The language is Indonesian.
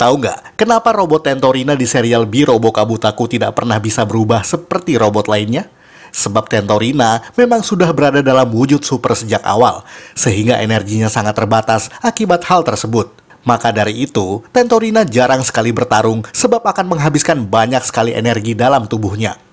Tahu nggak, kenapa robot Tentorina di serial B Robo Kabutaku tidak pernah bisa berubah seperti robot lainnya? Sebab Tentorina memang sudah berada dalam wujud super sejak awal, sehingga energinya sangat terbatas akibat hal tersebut. Maka dari itu, Tentorina jarang sekali bertarung sebab akan menghabiskan banyak sekali energi dalam tubuhnya.